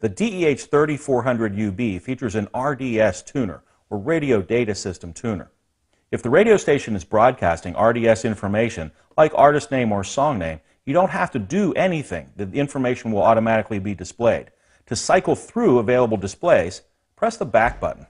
The DEH 3400UB features an RDS tuner, or radio data system tuner. If the radio station is broadcasting RDS information, like artist name or song name, you don't have to do anything. The information will automatically be displayed. To cycle through available displays, press the back button.